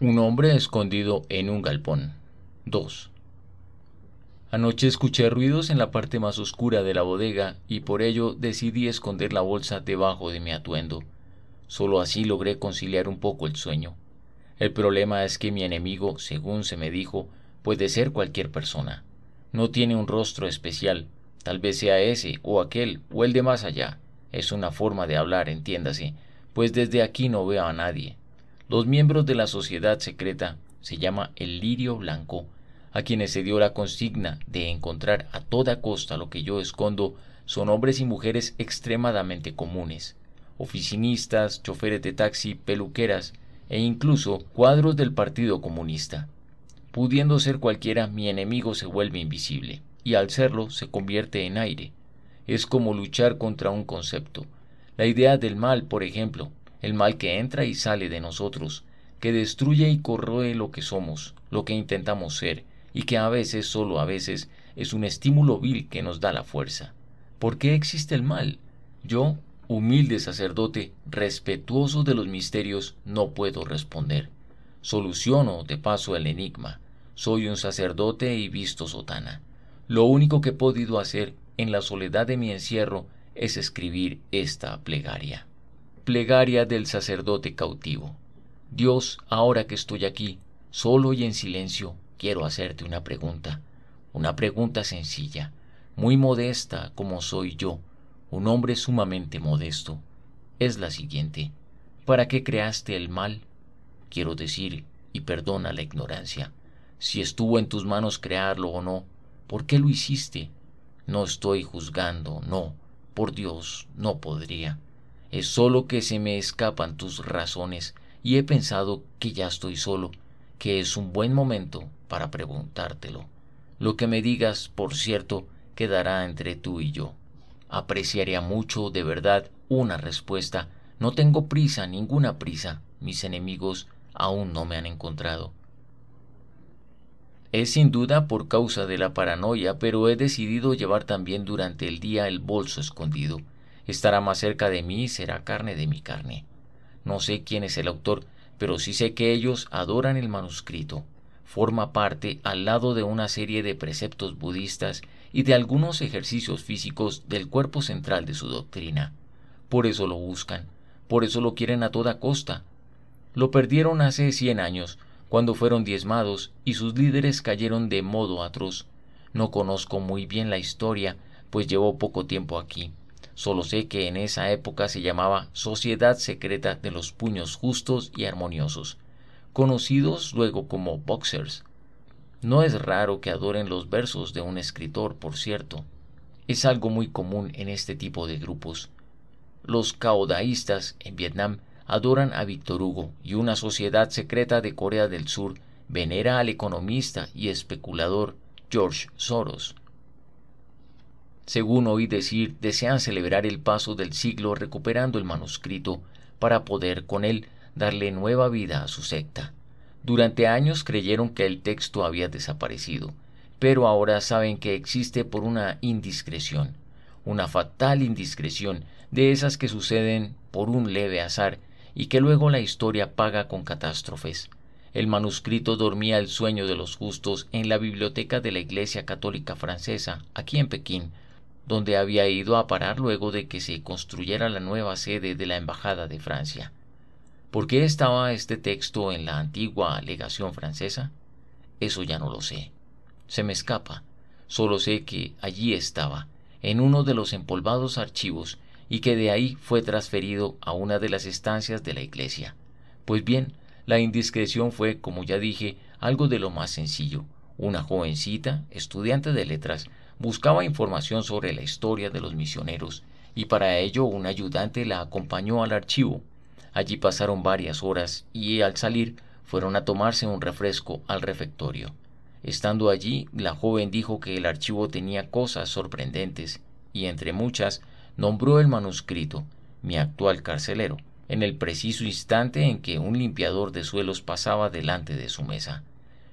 Un hombre escondido en un galpón. 2. Anoche escuché ruidos en la parte más oscura de la bodega y por ello decidí esconder la bolsa debajo de mi atuendo. Solo así logré conciliar un poco el sueño. El problema es que mi enemigo, según se me dijo, puede ser cualquier persona. No tiene un rostro especial, tal vez sea ese o aquel o el de más allá. Es una forma de hablar, entiéndase, pues desde aquí no veo a nadie. Los miembros de la sociedad secreta se llama el Lirio Blanco, a quienes se dio la consigna de encontrar a toda costa lo que yo escondo, son hombres y mujeres extremadamente comunes, oficinistas, choferes de taxi, peluqueras e incluso cuadros del Partido Comunista. Pudiendo ser cualquiera, mi enemigo se vuelve invisible, y al serlo se convierte en aire. Es como luchar contra un concepto. La idea del mal, por ejemplo, el mal que entra y sale de nosotros, que destruye y corroe lo que somos, lo que intentamos ser, y que a veces, solo a veces, es un estímulo vil que nos da la fuerza. ¿Por qué existe el mal? Yo, humilde sacerdote, respetuoso de los misterios, no puedo responder. Soluciono de paso el enigma. Soy un sacerdote y visto sotana. Lo único que he podido hacer en la soledad de mi encierro es escribir esta plegaria. Plegaria del sacerdote cautivo. Dios, ahora que estoy aquí, solo y en silencio, quiero hacerte una pregunta. Una pregunta sencilla, muy modesta como soy yo, un hombre sumamente modesto. Es la siguiente. ¿Para qué creaste el mal? Quiero decir, y perdona la ignorancia, si estuvo en tus manos crearlo o no, ¿por qué lo hiciste? No estoy juzgando, no, por Dios, no podría. Es solo que se me escapan tus razones y he pensado que ya estoy solo, que es un buen momento para preguntártelo. Lo que me digas, por cierto, quedará entre tú y yo. Apreciaría mucho, de verdad, una respuesta. No tengo prisa, ninguna prisa. Mis enemigos aún no me han encontrado. Es sin duda por causa de la paranoia, pero he decidido llevar también durante el día el bolso escondido estará más cerca de mí y será carne de mi carne. No sé quién es el autor, pero sí sé que ellos adoran el manuscrito. Forma parte al lado de una serie de preceptos budistas y de algunos ejercicios físicos del cuerpo central de su doctrina. Por eso lo buscan, por eso lo quieren a toda costa. Lo perdieron hace cien años, cuando fueron diezmados y sus líderes cayeron de modo atroz. No conozco muy bien la historia, pues llevo poco tiempo aquí. Solo sé que en esa época se llamaba Sociedad Secreta de los Puños Justos y Armoniosos, conocidos luego como Boxers. No es raro que adoren los versos de un escritor, por cierto. Es algo muy común en este tipo de grupos. Los caudaístas en Vietnam adoran a Víctor Hugo y una sociedad secreta de Corea del Sur venera al economista y especulador George Soros. Según oí decir, desean celebrar el paso del siglo recuperando el manuscrito para poder con él darle nueva vida a su secta. Durante años creyeron que el texto había desaparecido, pero ahora saben que existe por una indiscreción, una fatal indiscreción de esas que suceden por un leve azar y que luego la historia paga con catástrofes. El manuscrito dormía el sueño de los justos en la biblioteca de la Iglesia Católica Francesa, aquí en Pekín, donde había ido a parar luego de que se construyera la nueva sede de la Embajada de Francia. ¿Por qué estaba este texto en la antigua legación francesa? Eso ya no lo sé. Se me escapa. Solo sé que allí estaba, en uno de los empolvados archivos, y que de ahí fue transferido a una de las estancias de la iglesia. Pues bien, la indiscreción fue, como ya dije, algo de lo más sencillo. Una jovencita, estudiante de letras, buscaba información sobre la historia de los misioneros y para ello un ayudante la acompañó al archivo. Allí pasaron varias horas y al salir fueron a tomarse un refresco al refectorio. Estando allí, la joven dijo que el archivo tenía cosas sorprendentes y entre muchas nombró el manuscrito, mi actual carcelero, en el preciso instante en que un limpiador de suelos pasaba delante de su mesa.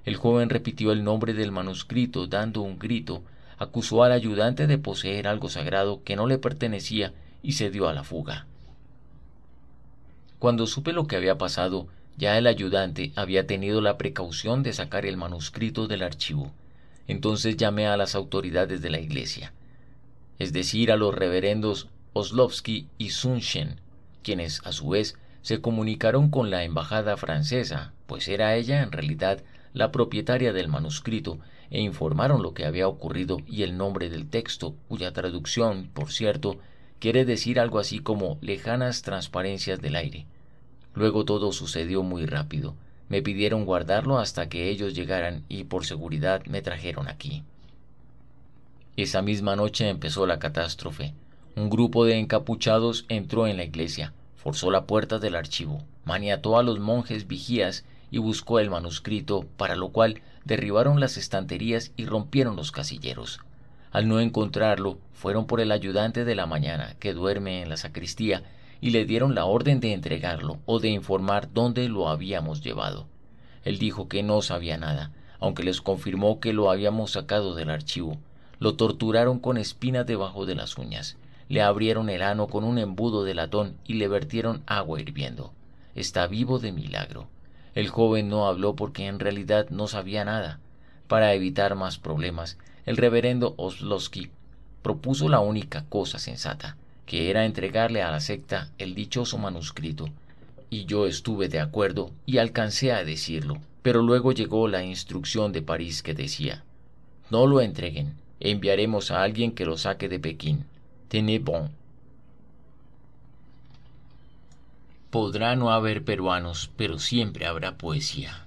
El joven repitió el nombre del manuscrito dando un grito acusó al ayudante de poseer algo sagrado que no le pertenecía y se dio a la fuga. Cuando supe lo que había pasado, ya el ayudante había tenido la precaución de sacar el manuscrito del archivo. Entonces llamé a las autoridades de la iglesia, es decir, a los reverendos Oslovsky y Sunchen, quienes a su vez se comunicaron con la embajada francesa, pues era ella en realidad la propietaria del manuscrito e informaron lo que había ocurrido y el nombre del texto, cuya traducción, por cierto, quiere decir algo así como lejanas transparencias del aire. Luego todo sucedió muy rápido. Me pidieron guardarlo hasta que ellos llegaran y por seguridad me trajeron aquí. Esa misma noche empezó la catástrofe. Un grupo de encapuchados entró en la iglesia, forzó la puerta del archivo, maniató a los monjes vigías y buscó el manuscrito, para lo cual derribaron las estanterías y rompieron los casilleros. Al no encontrarlo, fueron por el ayudante de la mañana, que duerme en la sacristía, y le dieron la orden de entregarlo o de informar dónde lo habíamos llevado. Él dijo que no sabía nada, aunque les confirmó que lo habíamos sacado del archivo. Lo torturaron con espinas debajo de las uñas, le abrieron el ano con un embudo de latón y le vertieron agua hirviendo. Está vivo de milagro. El joven no habló porque en realidad no sabía nada. Para evitar más problemas, el reverendo Oslowski propuso la única cosa sensata, que era entregarle a la secta el dichoso manuscrito. Y yo estuve de acuerdo y alcancé a decirlo, pero luego llegó la instrucción de París que decía, no lo entreguen, enviaremos a alguien que lo saque de Pekín. Tenez bon. Podrá no haber peruanos, pero siempre habrá poesía.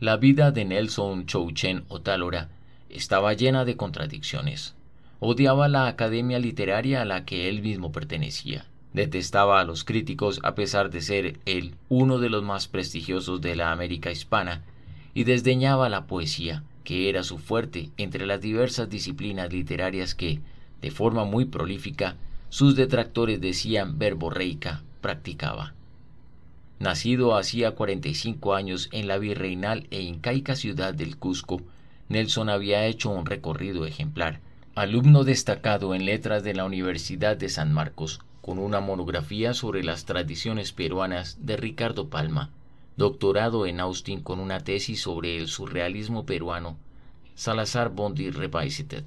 La vida de Nelson o Otalora estaba llena de contradicciones. Odiaba la academia literaria a la que él mismo pertenecía. Detestaba a los críticos a pesar de ser él uno de los más prestigiosos de la América hispana y desdeñaba la poesía, que era su fuerte entre las diversas disciplinas literarias que, de forma muy prolífica, sus detractores decían verborreica practicaba. Nacido hacía 45 años en la virreinal e incaica ciudad del Cusco, Nelson había hecho un recorrido ejemplar. Alumno destacado en letras de la Universidad de San Marcos, con una monografía sobre las tradiciones peruanas de Ricardo Palma, doctorado en Austin con una tesis sobre el surrealismo peruano, Salazar Bondi Revisited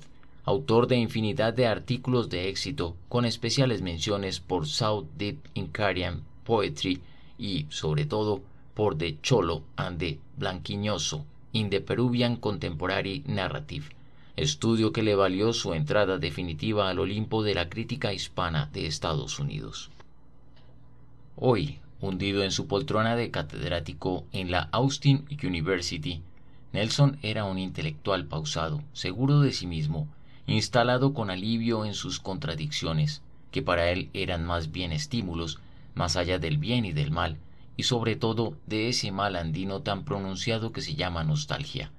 autor de infinidad de artículos de éxito, con especiales menciones por South Deep Incarian Poetry y, sobre todo, por The Cholo and the Blanquiñoso in the Peruvian Contemporary Narrative, estudio que le valió su entrada definitiva al Olimpo de la crítica hispana de Estados Unidos. Hoy, hundido en su poltrona de catedrático en la Austin University, Nelson era un intelectual pausado, seguro de sí mismo instalado con alivio en sus contradicciones, que para él eran más bien estímulos, más allá del bien y del mal, y sobre todo de ese mal andino tan pronunciado que se llama nostalgia.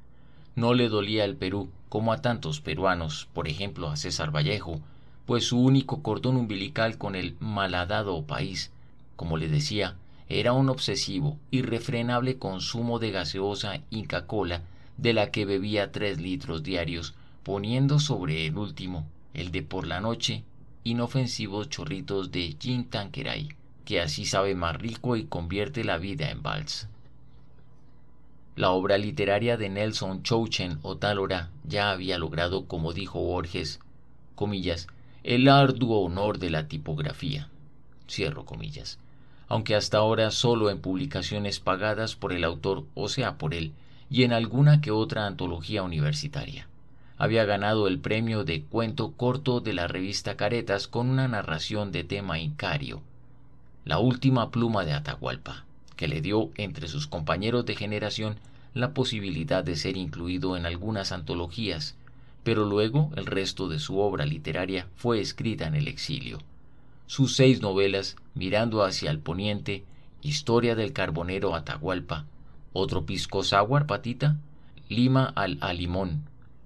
No le dolía el Perú como a tantos peruanos, por ejemplo a César Vallejo, pues su único cordón umbilical con el malhadado país, como le decía, era un obsesivo, irrefrenable consumo de gaseosa Inca Cola, de la que bebía tres litros diarios, poniendo sobre el último, el de por la noche, inofensivos chorritos de gin tanqueray, que así sabe más rico y convierte la vida en vals. La obra literaria de Nelson Chowchen o Talora ya había logrado, como dijo Borges, comillas, el arduo honor de la tipografía, cierro comillas, aunque hasta ahora solo en publicaciones pagadas por el autor, o sea, por él, y en alguna que otra antología universitaria había ganado el premio de cuento corto de la revista Caretas con una narración de tema incario, la última pluma de Atahualpa, que le dio entre sus compañeros de generación la posibilidad de ser incluido en algunas antologías, pero luego el resto de su obra literaria fue escrita en el exilio. Sus seis novelas, Mirando hacia el Poniente, Historia del Carbonero Atahualpa, Otro Pisco Saguarpatita, Patita, Lima al Alimón,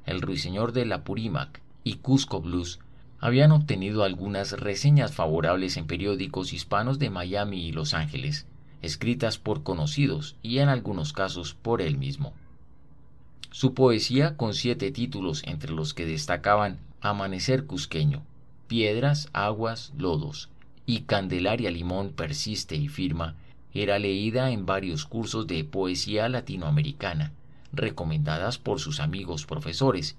el Ruiseñor de la Purímac y Cusco Blues habían obtenido algunas reseñas favorables en periódicos hispanos de Miami y Los Ángeles, escritas por conocidos y en algunos casos por él mismo. Su poesía, con siete títulos entre los que destacaban Amanecer Cusqueño, Piedras, Aguas, Lodos y Candelaria Limón persiste y firma, era leída en varios cursos de poesía latinoamericana, recomendadas por sus amigos profesores,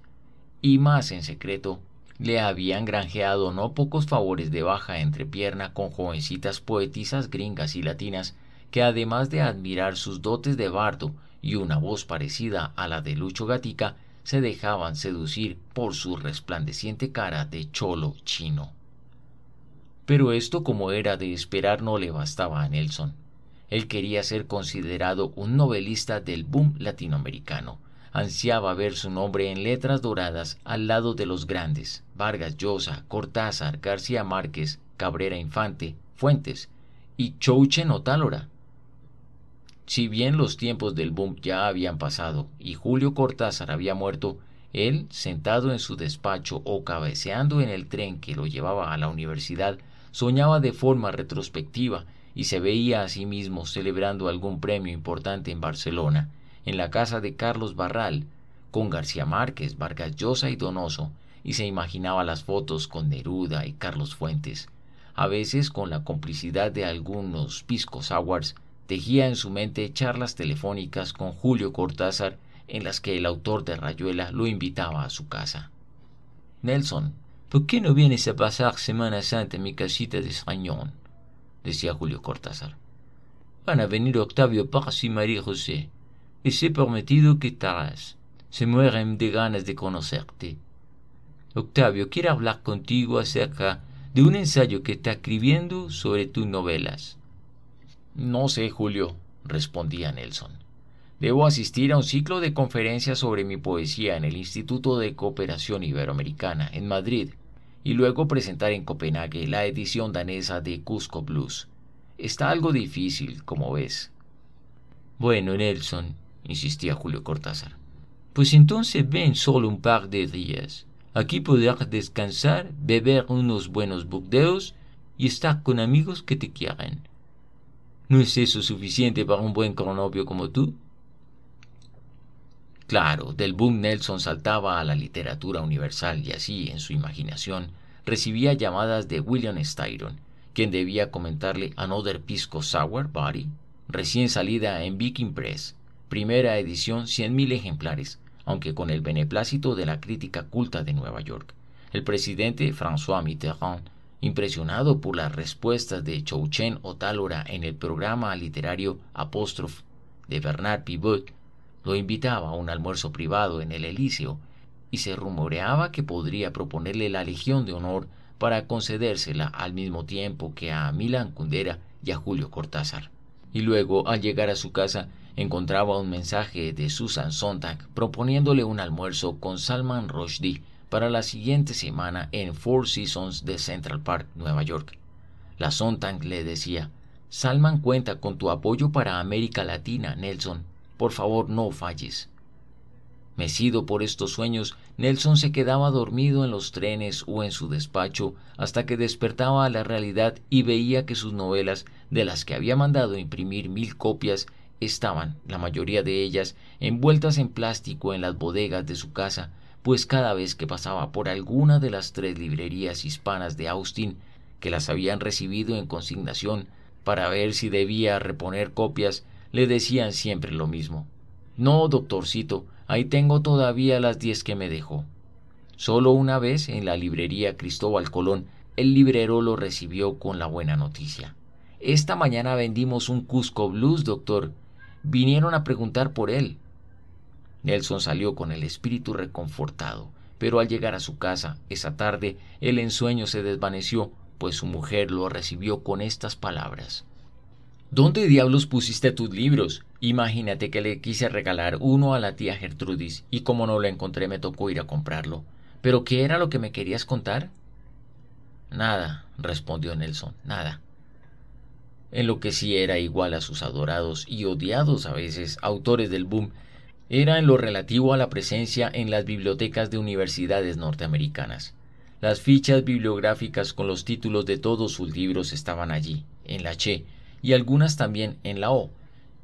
y más en secreto, le habían granjeado no pocos favores de baja entrepierna con jovencitas poetisas gringas y latinas, que además de admirar sus dotes de bardo y una voz parecida a la de Lucho Gatica, se dejaban seducir por su resplandeciente cara de cholo chino. Pero esto como era de esperar no le bastaba a Nelson. Él quería ser considerado un novelista del boom latinoamericano. Ansiaba ver su nombre en letras doradas al lado de los grandes, Vargas Llosa, Cortázar, García Márquez, Cabrera Infante, Fuentes y Chouchen Otálora. Si bien los tiempos del boom ya habían pasado y Julio Cortázar había muerto, él, sentado en su despacho o cabeceando en el tren que lo llevaba a la universidad, soñaba de forma retrospectiva y se veía a sí mismo celebrando algún premio importante en Barcelona, en la casa de Carlos Barral, con García Márquez, Vargas Llosa y Donoso, y se imaginaba las fotos con Neruda y Carlos Fuentes. A veces, con la complicidad de algunos pisco sours, tejía en su mente charlas telefónicas con Julio Cortázar en las que el autor de Rayuela lo invitaba a su casa. Nelson, ¿por qué no vienes a pasar Semana Santa en mi casita de Srañón? decía Julio Cortázar. Van a venir Octavio Paz y María José. Les he prometido que estarás. Se mueren de ganas de conocerte. Octavio quiere hablar contigo acerca de un ensayo que está escribiendo sobre tus novelas. No sé, Julio, respondía Nelson. Debo asistir a un ciclo de conferencias sobre mi poesía en el Instituto de Cooperación Iberoamericana, en Madrid, y luego presentar en Copenhague la edición danesa de Cusco Blues. Está algo difícil, como ves. Bueno, Nelson, insistía Julio Cortázar. Pues entonces ven solo un par de días. Aquí podrás descansar, beber unos buenos burdeos y estar con amigos que te quieran. ¿No es eso suficiente para un buen cronopio como tú? Claro, del boom Nelson saltaba a la literatura universal y así, en su imaginación, recibía llamadas de William Styron, quien debía comentarle Another Pisco Sour Body, recién salida en Viking Press, primera edición mil ejemplares, aunque con el beneplácito de la crítica culta de Nueva York. El presidente François Mitterrand, impresionado por las respuestas de Chouchen Talora en el programa literario Apóstrofe de Bernard Pivot, lo invitaba a un almuerzo privado en el Elíseo, y se rumoreaba que podría proponerle la Legión de Honor para concedérsela al mismo tiempo que a Milan Kundera y a Julio Cortázar. Y luego, al llegar a su casa, encontraba un mensaje de Susan Sontag proponiéndole un almuerzo con Salman Rushdie para la siguiente semana en Four Seasons de Central Park, Nueva York. La Sontag le decía, Salman cuenta con tu apoyo para América Latina, Nelson. Por favor, no falles. Mecido por estos sueños, Nelson se quedaba dormido en los trenes o en su despacho hasta que despertaba a la realidad y veía que sus novelas, de las que había mandado imprimir mil copias, estaban, la mayoría de ellas, envueltas en plástico en las bodegas de su casa, pues cada vez que pasaba por alguna de las tres librerías hispanas de Austin, que las habían recibido en consignación, para ver si debía reponer copias, le decían siempre lo mismo. No, doctorcito, ahí tengo todavía las diez que me dejó. Solo una vez en la librería Cristóbal Colón, el librero lo recibió con la buena noticia. Esta mañana vendimos un Cusco Blues, doctor. Vinieron a preguntar por él. Nelson salió con el espíritu reconfortado, pero al llegar a su casa esa tarde el ensueño se desvaneció, pues su mujer lo recibió con estas palabras. ¿Dónde diablos pusiste tus libros? Imagínate que le quise regalar uno a la tía Gertrudis y como no lo encontré me tocó ir a comprarlo. ¿Pero qué era lo que me querías contar? Nada, respondió Nelson, nada. En lo que sí era igual a sus adorados y odiados a veces autores del boom, era en lo relativo a la presencia en las bibliotecas de universidades norteamericanas. Las fichas bibliográficas con los títulos de todos sus libros estaban allí, en la Che, y algunas también en la O,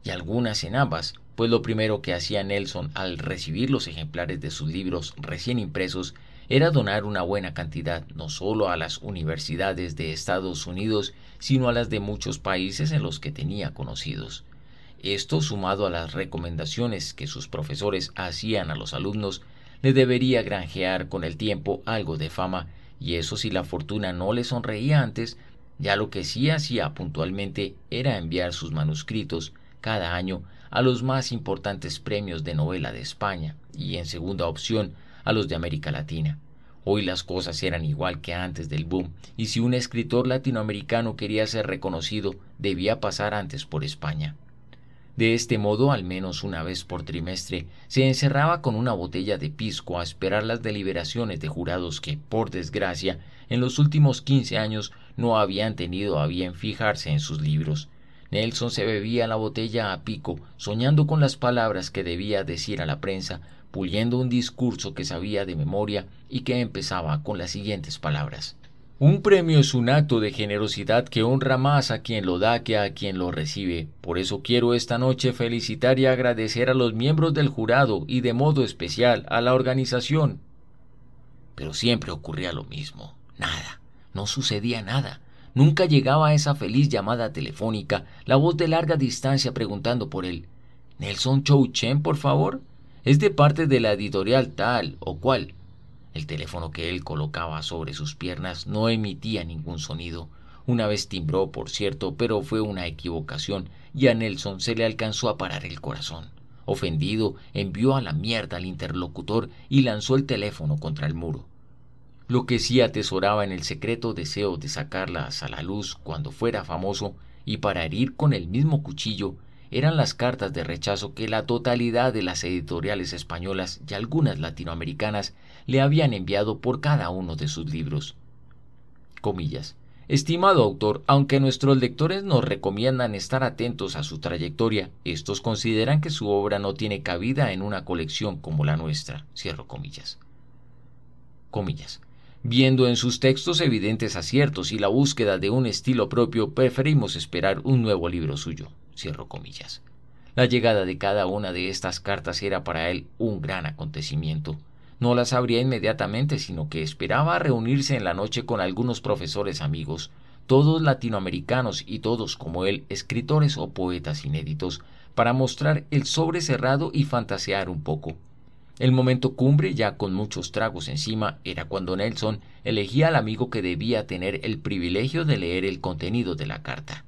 y algunas en ambas, pues lo primero que hacía Nelson al recibir los ejemplares de sus libros recién impresos era donar una buena cantidad no solo a las universidades de Estados Unidos, sino a las de muchos países en los que tenía conocidos. Esto, sumado a las recomendaciones que sus profesores hacían a los alumnos, le debería granjear con el tiempo algo de fama, y eso si la fortuna no le sonreía antes, ya lo que sí hacía puntualmente era enviar sus manuscritos cada año a los más importantes premios de novela de España y en segunda opción a los de América Latina. Hoy las cosas eran igual que antes del boom y si un escritor latinoamericano quería ser reconocido debía pasar antes por España. De este modo, al menos una vez por trimestre, se encerraba con una botella de pisco a esperar las deliberaciones de jurados que, por desgracia, en los últimos quince años no habían tenido a bien fijarse en sus libros. Nelson se bebía la botella a pico, soñando con las palabras que debía decir a la prensa, puliendo un discurso que sabía de memoria y que empezaba con las siguientes palabras. Un premio es un acto de generosidad que honra más a quien lo da que a quien lo recibe. Por eso quiero esta noche felicitar y agradecer a los miembros del jurado y de modo especial a la organización. Pero siempre ocurría lo mismo, nada. No sucedía nada. Nunca llegaba a esa feliz llamada telefónica, la voz de larga distancia preguntando por él. Nelson Chouchen, por favor. Es de parte de la editorial tal o cual. El teléfono que él colocaba sobre sus piernas no emitía ningún sonido. Una vez timbró, por cierto, pero fue una equivocación y a Nelson se le alcanzó a parar el corazón. Ofendido, envió a la mierda al interlocutor y lanzó el teléfono contra el muro. Lo que sí atesoraba en el secreto deseo de sacarlas a la luz cuando fuera famoso y para herir con el mismo cuchillo eran las cartas de rechazo que la totalidad de las editoriales españolas y algunas latinoamericanas le habían enviado por cada uno de sus libros. Comillas. Estimado autor, aunque nuestros lectores nos recomiendan estar atentos a su trayectoria, estos consideran que su obra no tiene cabida en una colección como la nuestra. Cierro comillas. Comillas. Viendo en sus textos evidentes aciertos y la búsqueda de un estilo propio, preferimos esperar un nuevo libro suyo. Cierro comillas. La llegada de cada una de estas cartas era para él un gran acontecimiento. No las abría inmediatamente, sino que esperaba reunirse en la noche con algunos profesores amigos, todos latinoamericanos y todos como él, escritores o poetas inéditos, para mostrar el sobre cerrado y fantasear un poco. El momento cumbre, ya con muchos tragos encima, era cuando Nelson elegía al amigo que debía tener el privilegio de leer el contenido de la carta.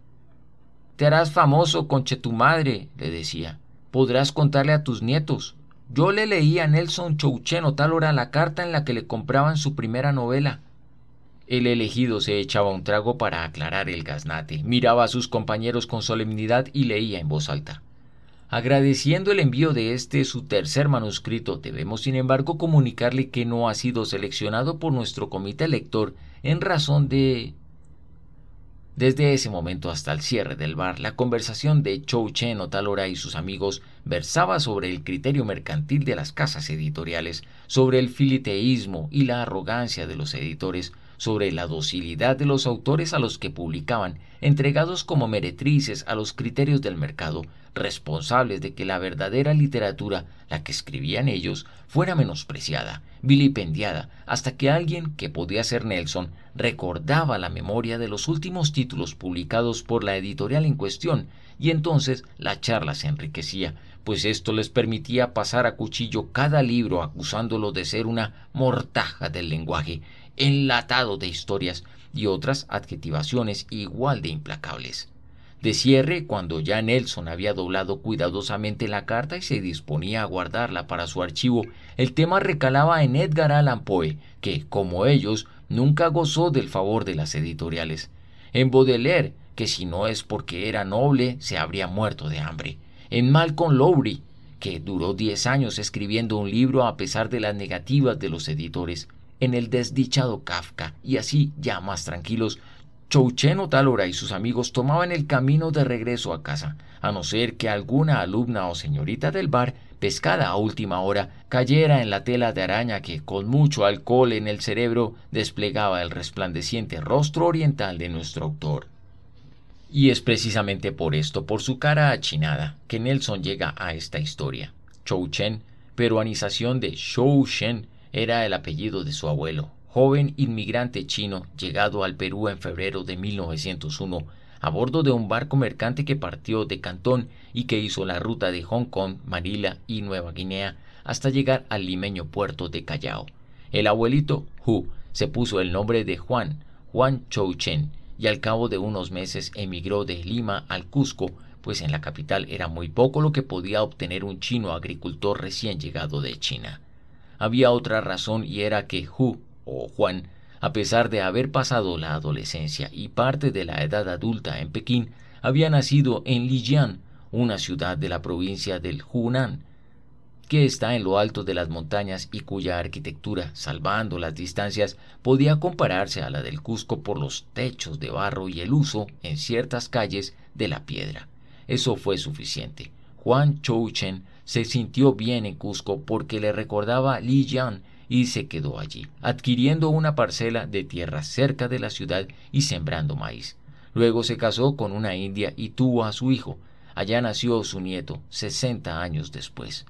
Te harás famoso, conche tu madre, le decía. Podrás contarle a tus nietos. Yo le leí a Nelson Choucheno tal hora la carta en la que le compraban su primera novela. El elegido se echaba un trago para aclarar el gaznate, miraba a sus compañeros con solemnidad y leía en voz alta. Agradeciendo el envío de este su tercer manuscrito, debemos sin embargo comunicarle que no ha sido seleccionado por nuestro comité lector en razón de... Desde ese momento hasta el cierre del bar, la conversación de Chou Chen o hora y sus amigos versaba sobre el criterio mercantil de las casas editoriales, sobre el filiteísmo y la arrogancia de los editores, sobre la docilidad de los autores a los que publicaban, entregados como meretrices a los criterios del mercado, responsables de que la verdadera literatura, la que escribían ellos, fuera menospreciada, vilipendiada, hasta que alguien, que podía ser Nelson, recordaba la memoria de los últimos títulos publicados por la editorial en cuestión, y entonces la charla se enriquecía, pues esto les permitía pasar a cuchillo cada libro acusándolo de ser una mortaja del lenguaje, enlatado de historias y otras adjetivaciones igual de implacables de cierre cuando ya Nelson había doblado cuidadosamente la carta y se disponía a guardarla para su archivo, el tema recalaba en Edgar Allan Poe, que, como ellos, nunca gozó del favor de las editoriales. En Baudelaire, que si no es porque era noble, se habría muerto de hambre. En Malcolm Lowry, que duró diez años escribiendo un libro a pesar de las negativas de los editores en el desdichado Kafka, y así, ya más tranquilos, Chouchen Talora y sus amigos tomaban el camino de regreso a casa, a no ser que alguna alumna o señorita del bar, pescada a última hora, cayera en la tela de araña que, con mucho alcohol en el cerebro, desplegaba el resplandeciente rostro oriental de nuestro autor. Y es precisamente por esto, por su cara achinada, que Nelson llega a esta historia. Chouchen, peruanización de Shou Shen, era el apellido de su abuelo, joven inmigrante chino llegado al Perú en febrero de 1901 a bordo de un barco mercante que partió de Cantón y que hizo la ruta de Hong Kong, Manila y Nueva Guinea hasta llegar al limeño puerto de Callao. El abuelito Hu se puso el nombre de Juan, Juan Chou Chen, y al cabo de unos meses emigró de Lima al Cusco, pues en la capital era muy poco lo que podía obtener un chino agricultor recién llegado de China. Había otra razón y era que Hu o Juan, a pesar de haber pasado la adolescencia y parte de la edad adulta en Pekín, había nacido en Lijian, una ciudad de la provincia del Hunan, que está en lo alto de las montañas y cuya arquitectura, salvando las distancias, podía compararse a la del Cusco por los techos de barro y el uso, en ciertas calles, de la piedra. Eso fue suficiente. Juan Chouchen se sintió bien en Cusco porque le recordaba y se quedó allí, adquiriendo una parcela de tierra cerca de la ciudad y sembrando maíz. Luego se casó con una india y tuvo a su hijo. Allá nació su nieto, sesenta años después.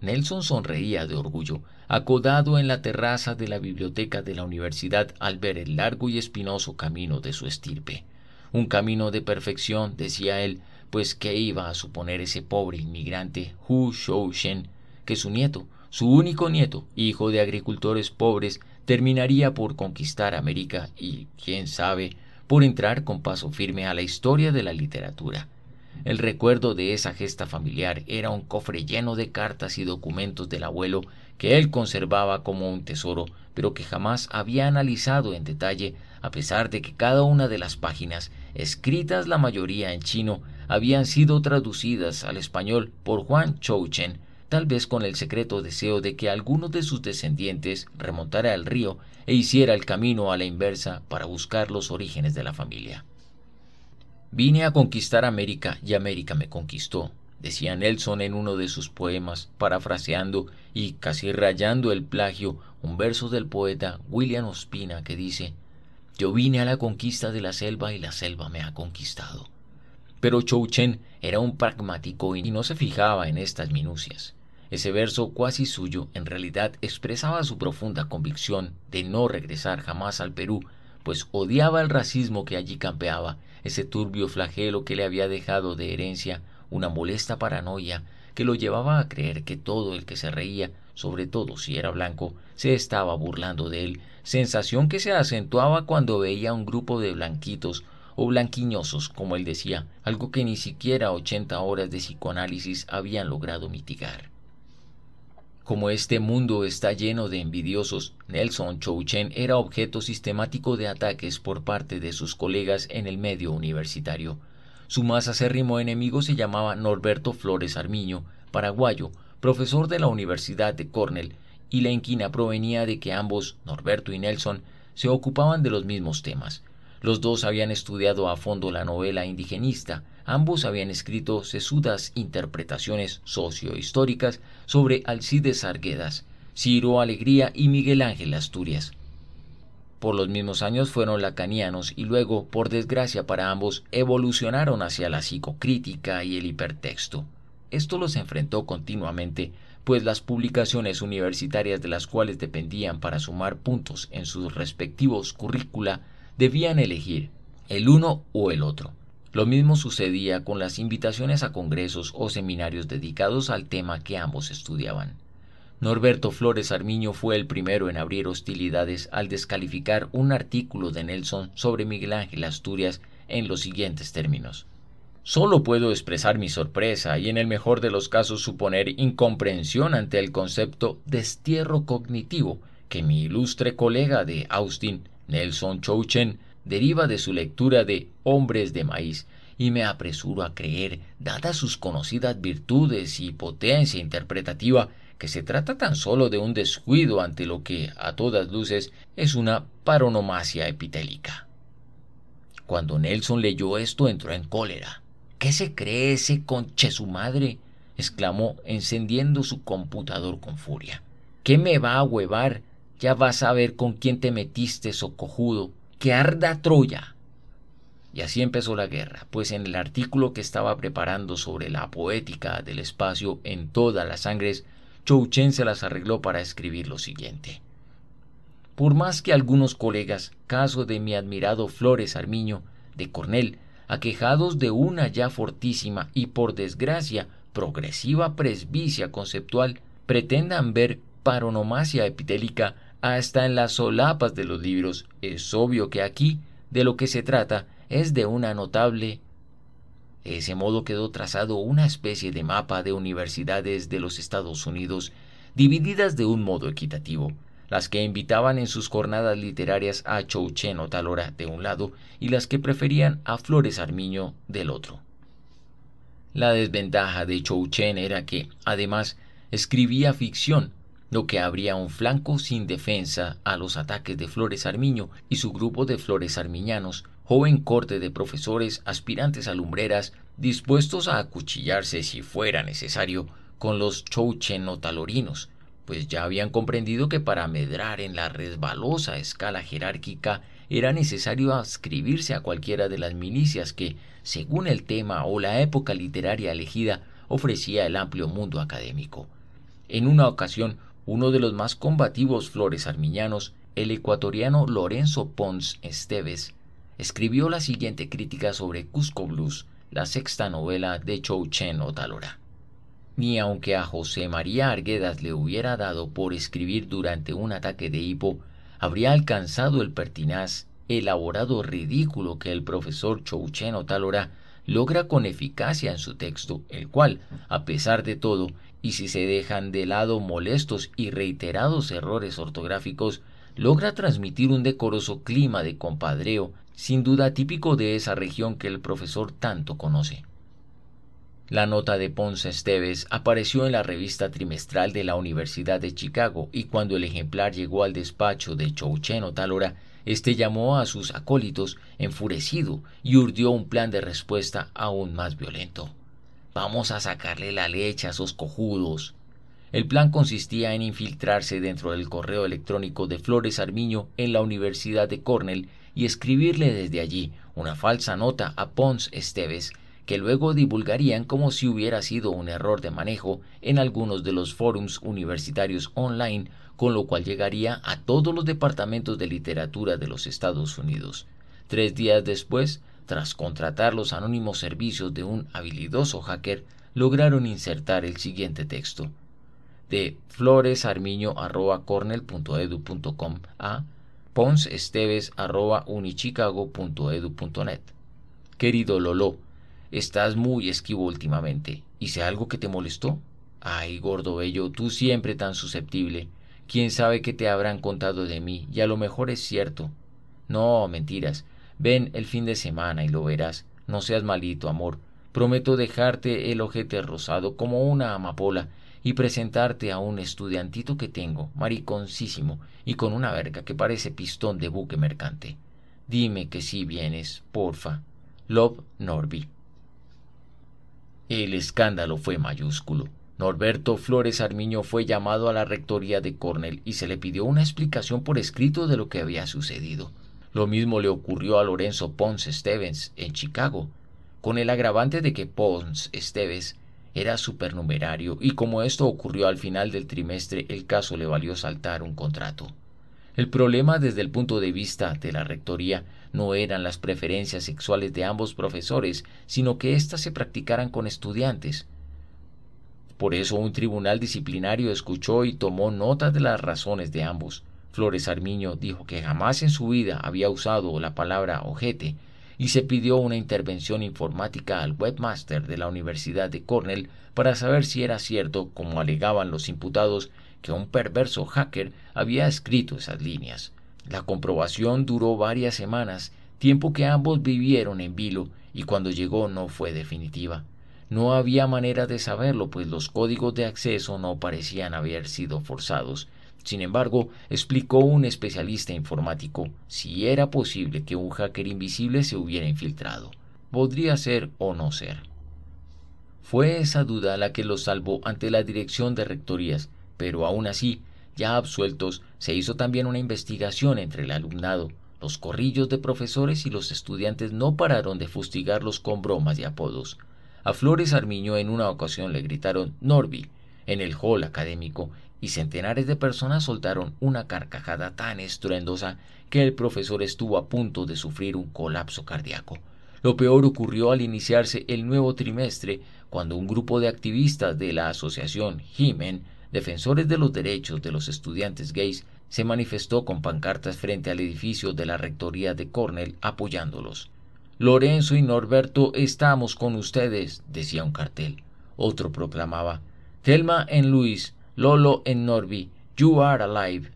Nelson sonreía de orgullo, acodado en la terraza de la biblioteca de la universidad al ver el largo y espinoso camino de su estirpe. Un camino de perfección, decía él, pues qué iba a suponer ese pobre inmigrante Hu Shou Shen que su nieto su único nieto, hijo de agricultores pobres, terminaría por conquistar América y, quién sabe, por entrar con paso firme a la historia de la literatura. El recuerdo de esa gesta familiar era un cofre lleno de cartas y documentos del abuelo que él conservaba como un tesoro, pero que jamás había analizado en detalle, a pesar de que cada una de las páginas, escritas la mayoría en chino, habían sido traducidas al español por Juan Chouchen, tal vez con el secreto deseo de que alguno de sus descendientes remontara al río e hiciera el camino a la inversa para buscar los orígenes de la familia. Vine a conquistar América y América me conquistó, decía Nelson en uno de sus poemas, parafraseando y casi rayando el plagio un verso del poeta William Ospina que dice, Yo vine a la conquista de la selva y la selva me ha conquistado. Pero Chouchen era un pragmático y no se fijaba en estas minucias. Ese verso cuasi suyo en realidad expresaba su profunda convicción de no regresar jamás al Perú, pues odiaba el racismo que allí campeaba, ese turbio flagelo que le había dejado de herencia una molesta paranoia que lo llevaba a creer que todo el que se reía, sobre todo si era blanco, se estaba burlando de él, sensación que se acentuaba cuando veía un grupo de blanquitos o blanquiñosos, como él decía, algo que ni siquiera ochenta horas de psicoanálisis habían logrado mitigar. Como este mundo está lleno de envidiosos, Nelson Chouchen era objeto sistemático de ataques por parte de sus colegas en el medio universitario. Su más acérrimo enemigo se llamaba Norberto Flores Armiño, paraguayo, profesor de la Universidad de Cornell, y la inquina provenía de que ambos, Norberto y Nelson, se ocupaban de los mismos temas, los dos habían estudiado a fondo la novela indigenista. Ambos habían escrito sesudas interpretaciones sociohistóricas sobre Alcides Arguedas, Ciro Alegría y Miguel Ángel Asturias. Por los mismos años fueron lacanianos y luego, por desgracia para ambos, evolucionaron hacia la psicocrítica y el hipertexto. Esto los enfrentó continuamente, pues las publicaciones universitarias de las cuales dependían para sumar puntos en sus respectivos currícula debían elegir el uno o el otro. Lo mismo sucedía con las invitaciones a congresos o seminarios dedicados al tema que ambos estudiaban. Norberto Flores Armiño fue el primero en abrir hostilidades al descalificar un artículo de Nelson sobre Miguel Ángel Asturias en los siguientes términos. Solo puedo expresar mi sorpresa y en el mejor de los casos suponer incomprensión ante el concepto destierro cognitivo que mi ilustre colega de Austin Nelson Chouchen deriva de su lectura de Hombres de Maíz y me apresuro a creer, dadas sus conocidas virtudes y potencia interpretativa, que se trata tan solo de un descuido ante lo que, a todas luces, es una paronomasia epitélica. Cuando Nelson leyó esto entró en cólera. ¿Qué se cree ese conche su madre? exclamó, encendiendo su computador con furia. ¿Qué me va a huevar? ya vas a ver con quién te metiste, socojudo, que arda Troya. Y así empezó la guerra, pues en el artículo que estaba preparando sobre la poética del espacio en todas las sangres, Chouchen se las arregló para escribir lo siguiente. Por más que algunos colegas, caso de mi admirado Flores Armiño, de Cornell, aquejados de una ya fortísima y por desgracia progresiva presbicia conceptual, pretendan ver paronomasia epitélica hasta ah, en las solapas de los libros. Es obvio que aquí de lo que se trata es de una notable... ese modo quedó trazado una especie de mapa de universidades de los Estados Unidos, divididas de un modo equitativo, las que invitaban en sus jornadas literarias a Chouchen o Talora de un lado y las que preferían a Flores Armiño del otro. La desventaja de Chouchen era que, además, escribía ficción lo que abría un flanco sin defensa a los ataques de Flores Armiño y su grupo de Flores Armiñanos, joven corte de profesores aspirantes a lumbreras, dispuestos a acuchillarse si fuera necesario con los chouchenotalorinos, pues ya habían comprendido que para medrar en la resbalosa escala jerárquica era necesario adscribirse a cualquiera de las milicias que, según el tema o la época literaria elegida, ofrecía el amplio mundo académico. En una ocasión, uno de los más combativos flores armiñanos, el ecuatoriano Lorenzo Pons Esteves, escribió la siguiente crítica sobre Cusco Blues, la sexta novela de Chouchen Otalora. Ni aunque a José María Arguedas le hubiera dado por escribir durante un ataque de hipo, habría alcanzado el pertinaz, elaborado ridículo que el profesor Chouchen Otalora logra con eficacia en su texto, el cual, a pesar de todo, y si se dejan de lado molestos y reiterados errores ortográficos, logra transmitir un decoroso clima de compadreo, sin duda típico de esa región que el profesor tanto conoce. La nota de Ponce Esteves apareció en la revista trimestral de la Universidad de Chicago y cuando el ejemplar llegó al despacho de Choucheno tal hora, este llamó a sus acólitos enfurecido y urdió un plan de respuesta aún más violento. Vamos a sacarle la leche a esos cojudos. El plan consistía en infiltrarse dentro del correo electrónico de Flores Armiño en la Universidad de Cornell y escribirle desde allí una falsa nota a Pons Esteves, que luego divulgarían como si hubiera sido un error de manejo en algunos de los forums universitarios online, con lo cual llegaría a todos los departamentos de literatura de los Estados Unidos. Tres días después, tras contratar los anónimos servicios de un habilidoso hacker, lograron insertar el siguiente texto de floresarmiño.cornell.edu.com a net. Querido Lolo, estás muy esquivo últimamente. ¿Hice algo que te molestó? Ay, gordo bello, tú siempre tan susceptible. ¿Quién sabe qué te habrán contado de mí? Y a lo mejor es cierto. No, mentiras. Ven el fin de semana y lo verás. No seas malito, amor. Prometo dejarte el ojete rosado como una amapola y presentarte a un estudiantito que tengo, mariconcísimo, y con una verga que parece pistón de buque mercante. Dime que sí vienes, porfa. Love Norby. El escándalo fue mayúsculo. Norberto Flores Armiño fue llamado a la rectoría de Cornell y se le pidió una explicación por escrito de lo que había sucedido. Lo mismo le ocurrió a Lorenzo Pons Stevens en Chicago, con el agravante de que ponce Stevens era supernumerario y como esto ocurrió al final del trimestre, el caso le valió saltar un contrato. El problema desde el punto de vista de la rectoría no eran las preferencias sexuales de ambos profesores, sino que éstas se practicaran con estudiantes. Por eso un tribunal disciplinario escuchó y tomó nota de las razones de ambos. Flores Armiño dijo que jamás en su vida había usado la palabra ojete y se pidió una intervención informática al webmaster de la Universidad de Cornell para saber si era cierto, como alegaban los imputados, que un perverso hacker había escrito esas líneas. La comprobación duró varias semanas, tiempo que ambos vivieron en vilo, y cuando llegó no fue definitiva. No había manera de saberlo, pues los códigos de acceso no parecían haber sido forzados, sin embargo, explicó un especialista informático, si era posible que un hacker invisible se hubiera infiltrado. Podría ser o no ser. Fue esa duda la que los salvó ante la dirección de rectorías, pero aún así, ya absueltos, se hizo también una investigación entre el alumnado. Los corrillos de profesores y los estudiantes no pararon de fustigarlos con bromas y apodos. A Flores Armiño en una ocasión le gritaron Norby en el hall académico y centenares de personas soltaron una carcajada tan estruendosa que el profesor estuvo a punto de sufrir un colapso cardíaco. Lo peor ocurrió al iniciarse el nuevo trimestre, cuando un grupo de activistas de la asociación Himen, defensores de los derechos de los estudiantes gays, se manifestó con pancartas frente al edificio de la rectoría de Cornell apoyándolos. Lorenzo y Norberto estamos con ustedes, decía un cartel. Otro proclamaba, Telma en Luis, Lolo en Norby, You Are Alive.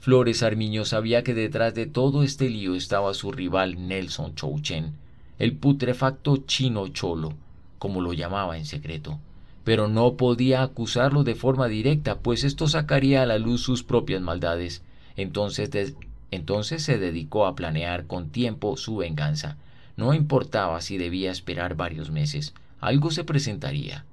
Flores Armiño sabía que detrás de todo este lío estaba su rival Nelson Chouchen, el putrefacto chino cholo, como lo llamaba en secreto. Pero no podía acusarlo de forma directa, pues esto sacaría a la luz sus propias maldades. Entonces, entonces se dedicó a planear con tiempo su venganza. No importaba si debía esperar varios meses, algo se presentaría.